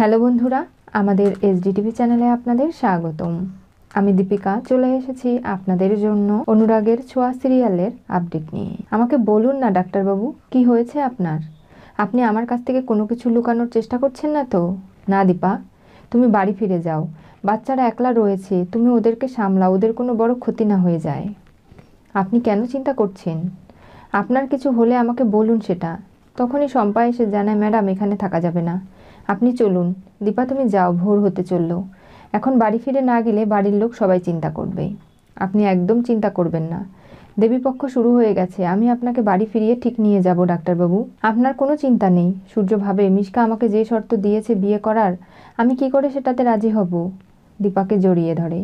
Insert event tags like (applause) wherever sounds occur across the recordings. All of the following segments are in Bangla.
হ্যালো বন্ধুরা আমাদের এসডিটিভি চ্যানেলে আপনাদের স্বাগতম আমি দীপিকা চলে এসেছি আপনাদের জন্য অনুরাগের ছোঁয়া সিরিয়ালের আপডেট নিয়ে আমাকে বলুন না ডাক্তারবাবু কি হয়েছে আপনার আপনি আমার কাছ থেকে কোনো কিছু লুকানোর চেষ্টা করছেন না তো না দীপা তুমি বাড়ি ফিরে যাও বাচ্চারা একলা রয়েছে তুমি ওদেরকে সামলাও ওদের কোনো বড় ক্ষতি না হয়ে যায় আপনি কেন চিন্তা করছেন আপনার কিছু হলে আমাকে বলুন সেটা তখনই শম্পা এসে জানায় ম্যাডাম এখানে থাকা যাবে না আপনি চলুন দীপা তুমি যাও ভোর হতে চলল এখন বাড়ি ফিরে না গেলে বাড়ির লোক সবাই চিন্তা করবে আপনি একদম চিন্তা করবেন না দেবীপক্ষ শুরু হয়ে গেছে আমি আপনাকে বাড়ি ফিরিয়ে ঠিক নিয়ে যাব ডাক্তারবাবু আপনার কোনো চিন্তা নেই সূর্য ভাবে মিশকা আমাকে যে শর্ত দিয়েছে বিয়ে করার আমি কি করে সেটাতে রাজি হব দীপাকে জড়িয়ে ধরে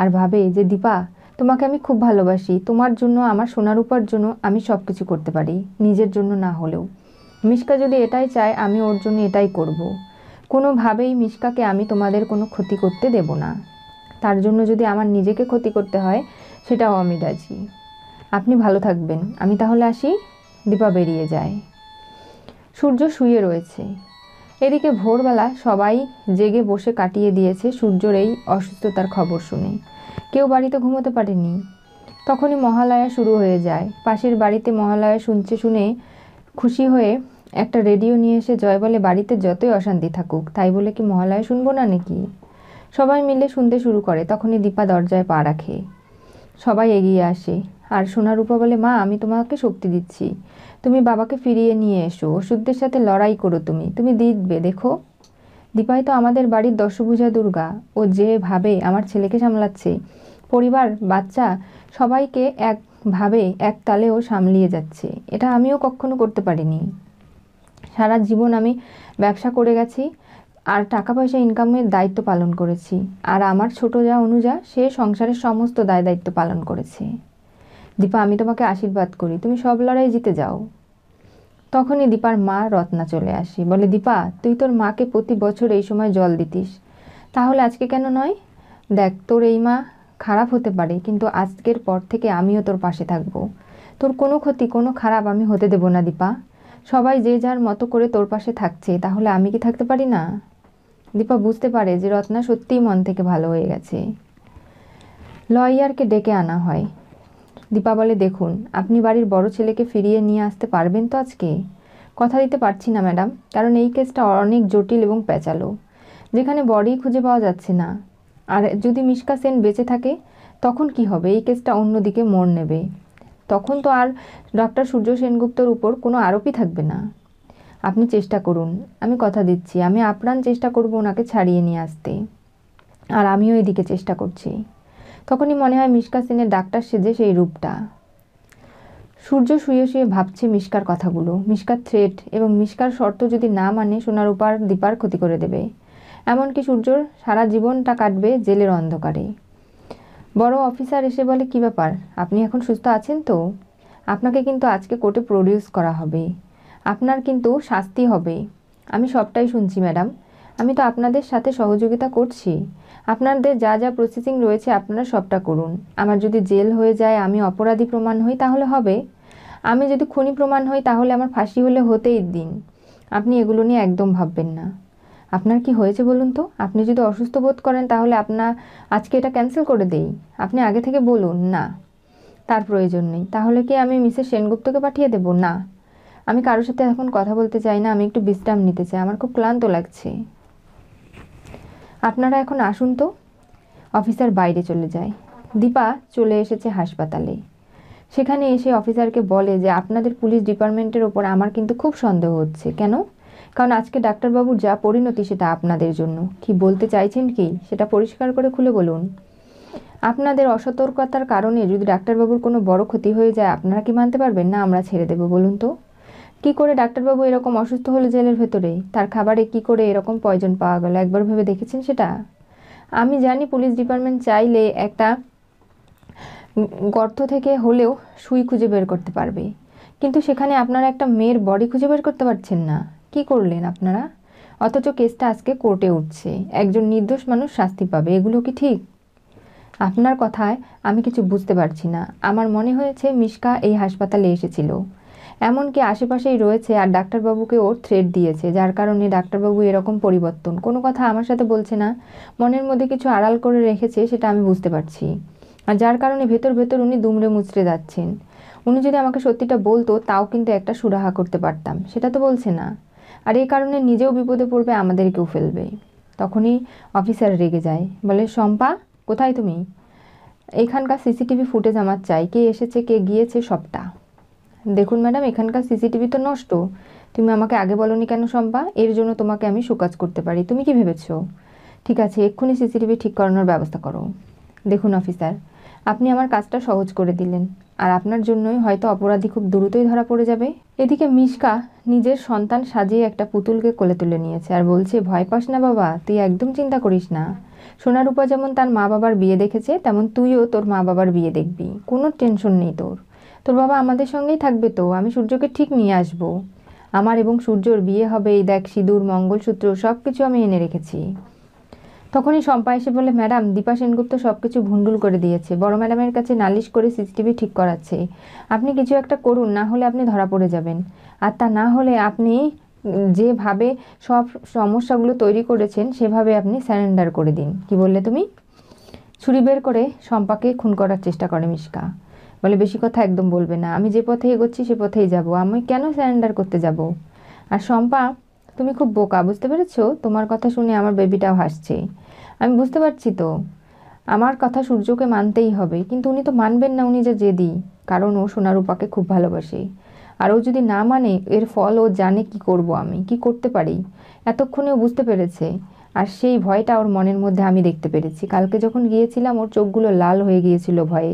আর ভাবে যে দীপা তোমাকে আমি খুব ভালোবাসি তোমার জন্য আমার সোনার উপার জন্য আমি সব কিছু করতে পারি নিজের জন্য না হলেও মিশকা যদি এটাই চায় আমি ওর জন্য এটাই করব। কোনোভাবেই মিশকাকে আমি তোমাদের কোনো ক্ষতি করতে দেব না তার জন্য যদি আমার নিজেকে ক্ষতি করতে হয় সেটাও আমি রাজি আপনি ভালো থাকবেন আমি তাহলে আসি দীপা বেরিয়ে যায় সূর্য শুয়ে রয়েছে এদিকে ভোরবেলা সবাই জেগে বসে কাটিয়ে দিয়েছে সূর্যর এই অসুস্থতার খবর শুনে কেউ বাড়িতে ঘুমোতে পারেনি তখনই মহালয়া শুরু হয়ে যায় পাশের বাড়িতে মহালয়া শুনছে শুনে খুশি হয়ে একটা রেডিও নিয়ে এসে জয় বলে বাড়িতে যতই অশান্তি থাকুক তাই বলে কি মহালয় শুনবো না নাকি সবাই মিলে শুনতে শুরু করে তখনই দীপা দরজায় পা রাখে সবাই এগিয়ে আসে আর সোনারূপা বলে মা আমি তোমাকে শক্তি দিচ্ছি তুমি বাবাকে ফিরিয়ে নিয়ে এসো ওষুধদের সাথে লড়াই করো তুমি তুমি দিতবে দেখো দীপাই তো আমাদের বাড়ির দশভূজা দুর্গা ও যেভাবে আমার ছেলেকে সামলাচ্ছে পরিবার বাচ্চা সবাইকে এক ভাবে এক তালেও সামলিয়ে যাচ্ছে এটা আমিও কখনো করতে পারিনি সারা জীবন আমি ব্যবসা করে গেছি আর টাকা পয়সা ইনকামের দায়িত্ব পালন করেছি আর আমার ছোট যা অনুযা সে সংসারের সমস্ত দায় দায়িত্ব পালন করেছে দীপা আমি তোমাকে আশীর্বাদ করি তুমি সব লড়াই জিতে যাও তখনই দীপার মা রত্না চলে আসে বলে দীপা তুই তোর মাকে প্রতি বছর এই সময় জল দিতিস তাহলে আজকে কেন নয় দেখ তোর এই মা খারাপ হতে পারে কিন্তু আজকের পর থেকে আমিও তোর পাশে থাকব তোর কোনো ক্ষতি কোনো খারাপ আমি হতে দেব না দীপা সবাই যে যার মতো করে তোর পাশে থাকছে তাহলে আমি কি থাকতে পারি না দীপা বুঝতে পারে যে রত্না সত্যিই মন থেকে ভালো হয়ে গেছে লয়ারকে ডেকে আনা হয় দীপা বলে দেখুন আপনি বাড়ির বড় ছেলেকে ফিরিয়ে নিয়ে আসতে পারবেন তো আজকে কথা দিতে পারছি না ম্যাডাম কারণ এই কেসটা অনেক জটিল এবং প্যাঁচালো যেখানে বড়ই খুঁজে পাওয়া যাচ্ছে না আর যদি মিশকা সেন বেঁচে থাকে তখন কি হবে এই কেসটা অন্যদিকে মোড় নেবে তখন তো আর ডক্টর সূর্য সেনগুপ্তর উপর কোনো আরোপই থাকবে না আপনি চেষ্টা করুন আমি কথা দিচ্ছি আমি আপ্রাণ চেষ্টা করব ওনাকে ছাড়িয়ে নিয়ে আসতে আর আমিও এদিকে চেষ্টা করছি তখনই মনে হয় মিশকা সেনের ডাক্তার সেজে সেই রূপটা সূর্য শুয়ে শুয়ে ভাবছে মিশকার কথাগুলো মিশকার থ্রেট এবং মিশকার শর্ত যদি না মানে সোনার উপার দীপার ক্ষতি করে দেবে এমনকি সূর্যর সারা জীবনটা কাটবে জেলের অন্ধকারে বড় অফিসার এসে বলে কি ব্যাপার আপনি এখন সুস্থ আছেন তো আপনাকে কিন্তু আজকে কোর্টে প্রডিউস করা হবে আপনার কিন্তু শাস্তি হবে আমি সবটাই শুনছি ম্যাডাম আমি তো আপনাদের সাথে সহযোগিতা করছি আপনাদের যা যা প্রসেসিং রয়েছে আপনারা সবটা করুন আমার যদি জেল হয়ে যায় আমি অপরাধী প্রমাণ হই তাহলে হবে আমি যদি খুনি প্রমাণ হই তাহলে আমার ফাঁসি হলে হতেই দিন আপনি এগুলো নিয়ে একদম ভাববেন না আপনার কি হয়েছে বলুন তো আপনি যদি অসুস্থ বোধ করেন তাহলে আপনার আজকে এটা ক্যান্সেল করে দেই আপনি আগে থেকে বলুন না তার প্রয়োজন নেই তাহলে কি আমি মিসেস সেনগুপ্তকে পাঠিয়ে দেব না আমি কারোর সাথে এখন কথা বলতে চাই না আমি একটু বিশ্রাম নিতে চাই আমার খুব ক্লান্ত লাগছে আপনারা এখন আসুন তো অফিসার বাইরে চলে যায় দীপা চলে এসেছে হাসপাতালে সেখানে এসে অফিসারকে বলে যে আপনাদের পুলিশ ডিপার্টমেন্টের ওপর আমার কিন্তু খুব সন্দেহ হচ্ছে কেন কারণ আজকে ডাক্তারবাবুর যা পরিণতি সেটা আপনাদের জন্য কি বলতে চাইছেন কি সেটা পরিষ্কার করে খুলে বলুন আপনাদের অসতর্কতার কারণে যদি ডাক্তারবাবুর কোনো বড় ক্ষতি হয়ে যায় আপনারা কি মানতে পারবেন না আমরা ছেড়ে দেব বলুন তো কি করে ডাক্তারবাবু এরকম অসুস্থ হলো জেলের ভেতরে তার খাবারে কি করে এরকম পয়জন পাওয়া গেল একবার ভেবে দেখেছেন সেটা আমি জানি পুলিশ ডিপার্টমেন্ট চাইলে একটা গর্ত থেকে হলেও সুই খুঁজে বের করতে পারবে কিন্তু সেখানে আপনারা একটা মেয়ের বডি খুঁজে বের করতে পারছেন না কি করলেন আপনারা অথচ কেসটা আজকে কোর্টে উঠছে একজন নির্দোষ মানুষ শাস্তি পাবে এগুলো কি ঠিক আপনার কথায় আমি কিছু বুঝতে পারছি না আমার মনে হয়েছে মিশকা এই হাসপাতালে এসেছিল এমনকি আশেপাশেই রয়েছে আর ডাক্তারবাবুকে ওর থ্রেড দিয়েছে যার কারণে ডাক্তারবাবু এরকম পরিবর্তন কোনো কথা আমার সাথে বলছে না মনের মধ্যে কিছু আড়াল করে রেখেছে সেটা আমি বুঝতে পারছি আর যার কারণে ভেতর ভেতর উনি দুমড়ে মুচড়ে যাচ্ছেন উনি যদি আমাকে সত্যিটা বলতো তাও কিন্তু একটা সুরাহা করতে পারতাম সেটা তো বলছে না আর এই কারণে নিজেও বিপদে পড়বে আমাদেরকেও ফেলবে তখনই অফিসার রেগে যায় বলে শম্পা কোথায় তুমি এখানকার সিসিটিভি ফুটেজ আমার চাই কে এসেছে কে গিয়েছে সবটা দেখুন ম্যাডাম এখানকার সিসিটিভি তো নষ্ট তুমি আমাকে আগে বলনি কেন শম্পা এর জন্য তোমাকে আমি সুকাজ করতে পারি তুমি কি ভেবেছো ঠিক আছে এক্ষুনি সিসিটিভি ঠিক করানোর ব্যবস্থা করো দেখুন অফিসার আপনি আমার কাজটা সহজ করে দিলেন আর আপনার জন্যই হয়তো অপরাধী খুব দ্রুতই ধরা পড়ে যাবে এদিকে মিশকা নিজের সন্তান সাজিয়ে একটা পুতুলকে কোলে তুলে নিয়েছে আর বলছে ভয় পাস না বাবা তুই একদম চিন্তা করিস না সোনার উপা যেমন তার মা বাবার বিয়ে দেখেছে তেমন তুইও তোর মা বাবার বিয়ে দেখবি কোনো টেনশন নেই তোর তোর বাবা আমাদের সঙ্গেই থাকবে তো আমি সূর্যকে ঠিক নিয়ে আসব। আমার এবং সূর্যর বিয়ে হবে এই দেখ সিঁদুর মঙ্গলসূত্র সব কিছু আমি এনে রেখেছি তখনই শম্পা এসে বলে ম্যাডাম দীপা সেনগুপ্ত সব কিছু ভুন্ডুল করে দিয়েছে বড় ম্যাডামের কাছে নালিশ করে সিসিটিভি ঠিক করাচ্ছে আপনি কিছু একটা করুন না হলে আপনি ধরা পড়ে যাবেন আর তা না হলে আপনি যেভাবে সব সমস্যাগুলো তৈরি করেছেন সেভাবে আপনি স্যারেন্ডার করে দিন কি বললে তুমি ছুরি বের করে শম্পাকে খুন করার চেষ্টা করে মিশকা বলে বেশি কথা একদম বলবে না আমি যে পথে এগোচ্ছি সে পথেই যাব আমি কেন স্যারেন্ডার করতে যাব আর শম্পা তুমি খুব বোকা বুঝতে পেরেছো তোমার কথা শুনে আমার বেবিটাও হাসছে আমি বুঝতে পারছি তো আমার কথা সূর্যকে মানতেই হবে কিন্তু উনি তো মানবেন না উনি যে জেদি কারণ ও সোনার রূপাকে খুব ভালোবাসে আর ও যদি না মানে এর ফল ও জানে কি করব আমি কি করতে পারি এতক্ষণে ও বুঝতে পেরেছে আর সেই ভয়টা ওর মনের মধ্যে আমি দেখতে পেরেছি কালকে যখন গিয়েছিলাম ওর চোখগুলো লাল হয়ে গিয়েছিল ভয়ে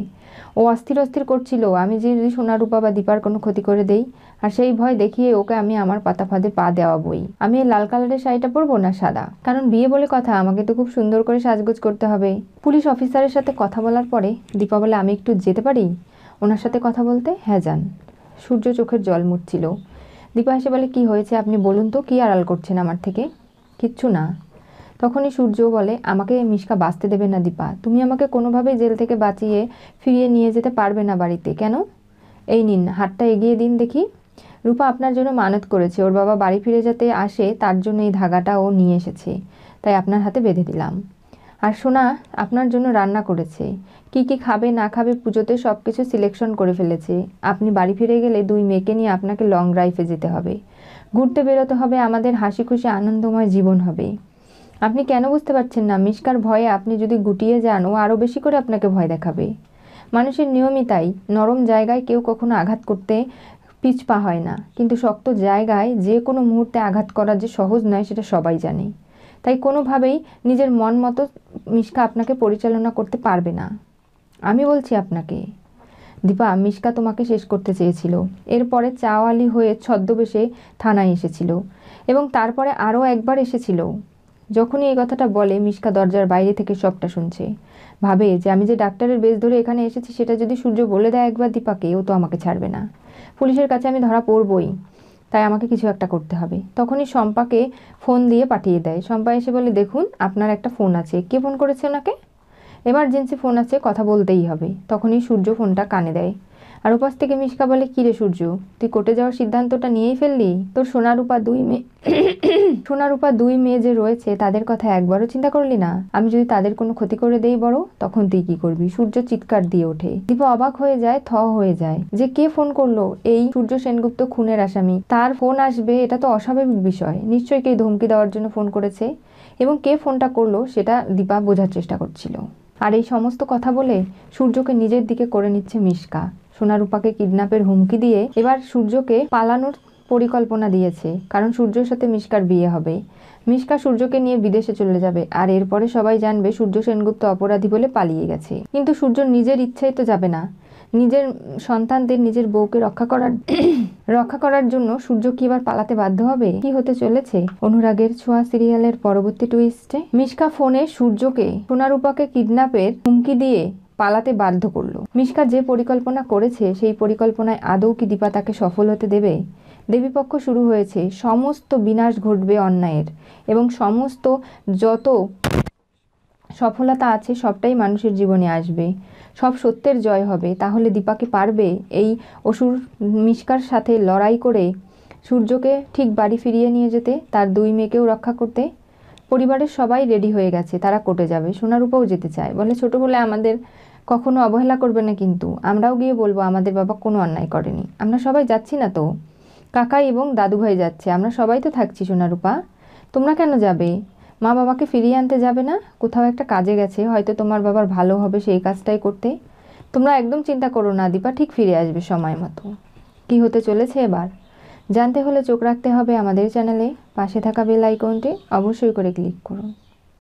ও অস্থির অস্থির করছিল আমি যদি সোনা রূপা বা দীপার কোনো ক্ষতি করে দেই আর সেই ভয় দেখিয়ে ওকে আমি আমার পাতা ফাঁদে পা দেওয়া বই আমি এই লাল কালারের শাড়িটা পরবো না সাদা কারণ বিয়ে বলে কথা আমাকে তো খুব সুন্দর করে সাজগোজ করতে হবে পুলিশ অফিসারের সাথে কথা বলার পরে দীপা বলে আমি একটু যেতে পারি ওনার সাথে কথা বলতে হ্যাঁ যান সূর্য চোখের জল মুটছিল দীপা এসে বলে কি হয়েছে আপনি বলুন তো কি আড়াল করছেন আমার থেকে কিচ্ছু না তখনই সূর্য বলে আমাকে মিশকা বাঁচতে দেবে না দীপা তুমি আমাকে কোনোভাবেই জেল থেকে বাঁচিয়ে ফিরিয়ে নিয়ে যেতে পারবে না বাড়িতে কেন এই নিন হাতটা এগিয়ে দিন দেখি রূপা আপনার জন্য মানত করেছে ওর বাবা বাড়ি ফিরে যেতে আসে তার জন্য এই ধাগাটা ও নিয়ে এসেছে তাই আপনার হাতে বেঁধে দিলাম আর সোনা আপনার জন্য রান্না করেছে কি কি খাবে না খাবে পুজোতে সব কিছু সিলেকশন করে ফেলেছে আপনি বাড়ি ফিরে গেলে দুই মেয়েকে নিয়ে আপনাকে লং ড্রাইভে যেতে হবে ঘুরতে বেরোতে হবে আমাদের হাসি খুশি আনন্দময় জীবন হবে আপনি কেন বুঝতে পারছেন না মিসকার ভয়ে আপনি যদি গুটিয়ে যান ও আরও বেশি করে আপনাকে ভয় দেখাবে মানুষের নিয়মই তাই নরম জায়গায় কেউ কখনো আঘাত করতে পিছপা হয় না কিন্তু শক্ত জায়গায় যে কোনো মুহূর্তে আঘাত করা যে সহজ নয় সেটা সবাই জানে তাই কোনোভাবেই নিজের মন মতো মিশকা আপনাকে পরিচালনা করতে পারবে না আমি বলছি আপনাকে দীপা মিশকা তোমাকে শেষ করতে চেয়েছিল এরপরে চাওয়ালি হয়ে ছদ্মবেশে থানায় এসেছিল এবং তারপরে আরও একবার এসেছিল যখনই এই কথাটা বলে মিশকা দরজার বাইরে থেকে সবটা শুনছে ভাবে যে আমি যে ডাক্তারের বেশ ধরে এখানে এসেছি সেটা যদি সূর্য বলে দেয় একবার দীপাকে ও তো আমাকে ছাড়বে না পুলিশের কাছে আমি ধরা পড়বই তাই আমাকে কিছু একটা করতে হবে তখনই শম্পাকে ফোন দিয়ে পাঠিয়ে দেয় শম্পা এসে বলে দেখুন আপনার একটা ফোন আছে কে ফোন করেছে ওনাকে এমার্জেন্সি ফোন আছে কথা বলতেই হবে তখনই সূর্য ফোনটা কানে দেয় আর উপাস থেকে মিশকা বলে কিরে সূর্য তুই কোটে যাওয়ার সিদ্ধান্তটা নিয়েই ফেললি তোর সোনারূপা দুই মেয়ে (coughs) রূপা দুই মেয়ে যে রয়েছে তাদের কথা একবারও চিন্তা করলি না আমি যদি তাদের কোনো ক্ষতি করে দেই বড় তখন তুই কি করবি সূর্য চিৎকার দিয়ে ওঠে দীপা অবাক হয়ে যায় থ হয়ে যায় যে কে ফোন করলো এই সূর্য সেনগুপ্ত খুনের আসামি তার ফোন আসবে এটা তো অস্বাভাবিক বিষয় নিশ্চয়ই কে ধমকি দেওয়ার জন্য ফোন করেছে এবং কে ফোনটা করলো সেটা দীপা বোঝার চেষ্টা করছিল আর এই সমস্ত কথা বলে সূর্যকে নিজের দিকে করে নিচ্ছে মিশকা সোনারূপাকে কিডন্যাপের হুমকি দিয়ে এবার সূর্যকে পালানোর পরিকল্পনা দিয়েছে কারণ সূর্যর সাথে মিশকার বিয়ে হবে মিশকা সূর্যকে নিয়ে বিদেশে চলে যাবে আর এরপরে সবাই জানবে সূর্য সেনগুপ্ত অপরাধী বলে পালিয়ে গেছে কিন্তু সূর্য নিজের ইচ্ছাই তো যাবে না নিজের সন্তানদের নিজের বউকে রক্ষা করার (clears throat) রক্ষা করার জন্য সূর্য কি এবার পালাতে বাধ্য হবে কি হতে চলেছে অনুরাগের ছোঁয়া সিরিয়ালের পরবর্তী টুইস্টে মিশকা ফোনে সূর্যকে সোনারূপাকে কিডন্যাপের হুমকি দিয়ে পালাতে বাধ্য করল মিশকা যে পরিকল্পনা করেছে সেই পরিকল্পনায় আদৌ কি দীপা তাকে সফল হতে দেবে দেবীপক্ষ শুরু হয়েছে সমস্ত বিনাশ ঘটবে অন্যায়ের এবং সমস্ত যত সফলতা আছে সবটাই মানুষের জীবনে আসবে সব সত্যের জয় হবে তাহলে দীপাকে পারবে এই অসুর মিশকার সাথে লড়াই করে সূর্যকে ঠিক বাড়ি ফিরিয়ে নিয়ে যেতে তার দুই মেয়েকেও রক্ষা করতে পরিবারের সবাই রেডি হয়ে গেছে তারা কোটে যাবে সোনারূপাও যেতে চায় বলে ছোটো বলে আমাদের কখনো অবহেলা করবে না কিন্তু আমরাও গিয়ে বলবো আমাদের বাবা কোনো অন্যায় করেনি আমরা সবাই যাচ্ছি না তো কাকা এবং দাদুভাই যাচ্ছে আমরা সবাই তো থাকছি সোনারূপা তোমরা কেন যাবে মা বাবাকে ফিরিয়ে আনতে যাবে না কোথাও একটা কাজে গেছে হয়তো তোমার বাবার ভালো হবে সেই কাজটাই করতে তোমরা একদম চিন্তা করো না দীপা ঠিক ফিরে আসবে সময় মতো কী হতে চলেছে এবার জানতে হলে চোখ রাখতে হবে আমাদের চ্যানেলে পাশে থাকা বেল আইকনটি অবশ্যই করে ক্লিক করুন